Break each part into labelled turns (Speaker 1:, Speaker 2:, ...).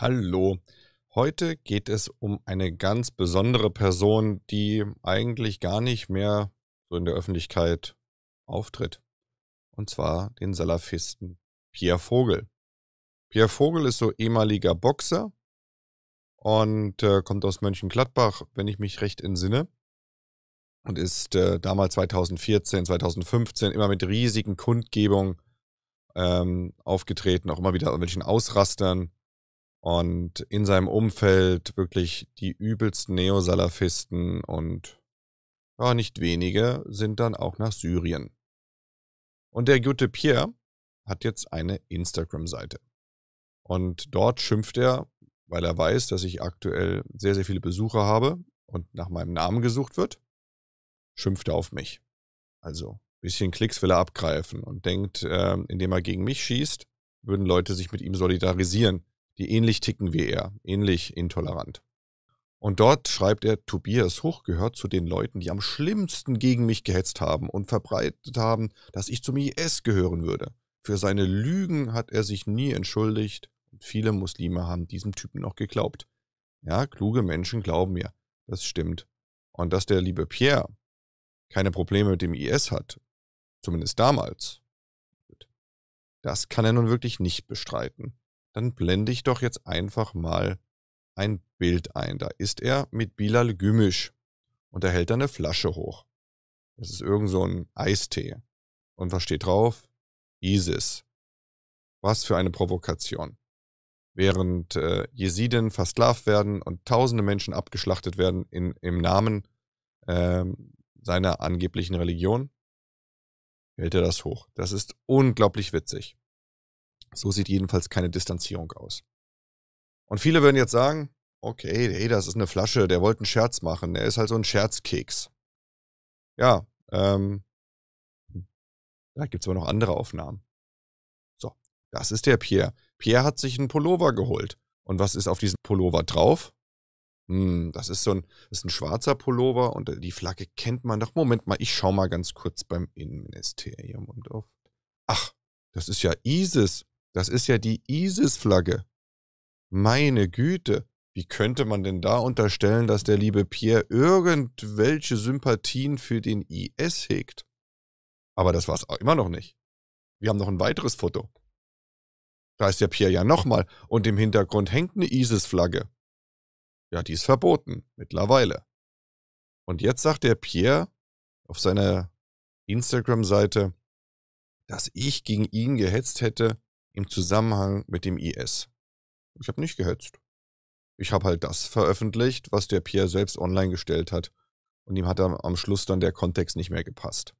Speaker 1: Hallo. Heute geht es um eine ganz besondere Person, die eigentlich gar nicht mehr so in der Öffentlichkeit auftritt. Und zwar den Salafisten Pierre Vogel. Pierre Vogel ist so ehemaliger Boxer und äh, kommt aus Mönchengladbach, wenn ich mich recht entsinne. Und ist äh, damals 2014, 2015 immer mit riesigen Kundgebungen ähm, aufgetreten, auch immer wieder an welchen Ausrastern und in seinem Umfeld wirklich die übelsten Neosalafisten und ja, nicht wenige sind dann auch nach Syrien. Und der gute Pierre hat jetzt eine Instagram-Seite. Und dort schimpft er, weil er weiß, dass ich aktuell sehr, sehr viele Besucher habe und nach meinem Namen gesucht wird, schimpft er auf mich. Also ein bisschen Klicks will er abgreifen und denkt, ähm, indem er gegen mich schießt, würden Leute sich mit ihm solidarisieren die ähnlich ticken wie er, ähnlich intolerant. Und dort schreibt er, Tobias Huch gehört zu den Leuten, die am schlimmsten gegen mich gehetzt haben und verbreitet haben, dass ich zum IS gehören würde. Für seine Lügen hat er sich nie entschuldigt und viele Muslime haben diesem Typen noch geglaubt. Ja, kluge Menschen glauben mir, das stimmt. Und dass der liebe Pierre keine Probleme mit dem IS hat, zumindest damals, das kann er nun wirklich nicht bestreiten dann blende ich doch jetzt einfach mal ein Bild ein. Da ist er mit Bilal Gümisch und er hält dann eine Flasche hoch. Das ist irgend so ein Eistee. Und was steht drauf? ISIS. Was für eine Provokation. Während äh, Jesiden versklavt werden und tausende Menschen abgeschlachtet werden in, im Namen äh, seiner angeblichen Religion, hält er das hoch. Das ist unglaublich witzig. So sieht jedenfalls keine Distanzierung aus. Und viele würden jetzt sagen, okay, hey, das ist eine Flasche, der wollte einen Scherz machen, er ist halt so ein Scherzkeks. Ja, ähm, da gibt es aber noch andere Aufnahmen. So, das ist der Pierre. Pierre hat sich einen Pullover geholt. Und was ist auf diesem Pullover drauf? Hm, das ist so ein, ist ein schwarzer Pullover und äh, die Flagge kennt man doch. Moment mal, ich schau mal ganz kurz beim Innenministerium und auf. Ach, das ist ja ISIS. Das ist ja die ISIS-Flagge. Meine Güte, wie könnte man denn da unterstellen, dass der liebe Pierre irgendwelche Sympathien für den IS hegt? Aber das war's immer noch nicht. Wir haben noch ein weiteres Foto. Da ist der Pierre ja nochmal und im Hintergrund hängt eine ISIS-Flagge. Ja, die ist verboten, mittlerweile. Und jetzt sagt der Pierre auf seiner Instagram-Seite, dass ich gegen ihn gehetzt hätte, im Zusammenhang mit dem IS. Ich habe nicht gehetzt. Ich habe halt das veröffentlicht, was der Pierre selbst online gestellt hat. Und ihm hat am Schluss dann der Kontext nicht mehr gepasst.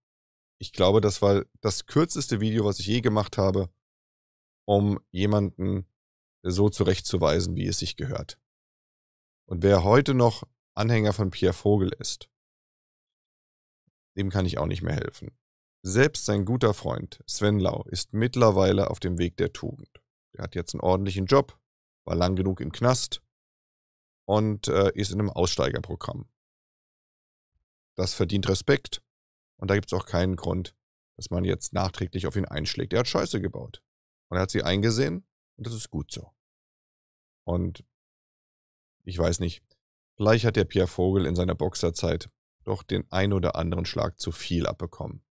Speaker 1: Ich glaube, das war das kürzeste Video, was ich je gemacht habe, um jemanden so zurechtzuweisen, wie es sich gehört. Und wer heute noch Anhänger von Pierre Vogel ist, dem kann ich auch nicht mehr helfen. Selbst sein guter Freund Sven Lau ist mittlerweile auf dem Weg der Tugend. Er hat jetzt einen ordentlichen Job, war lang genug im Knast und äh, ist in einem Aussteigerprogramm. Das verdient Respekt und da gibt es auch keinen Grund, dass man jetzt nachträglich auf ihn einschlägt. Er hat Scheiße gebaut und er hat sie eingesehen und das ist gut so. Und ich weiß nicht, vielleicht hat der Pierre Vogel in seiner Boxerzeit doch den ein oder anderen Schlag zu viel abbekommen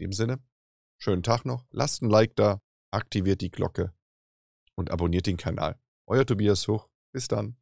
Speaker 1: dem Sinne, schönen Tag noch, lasst ein Like da, aktiviert die Glocke und abonniert den Kanal. Euer Tobias Hoch. Bis dann.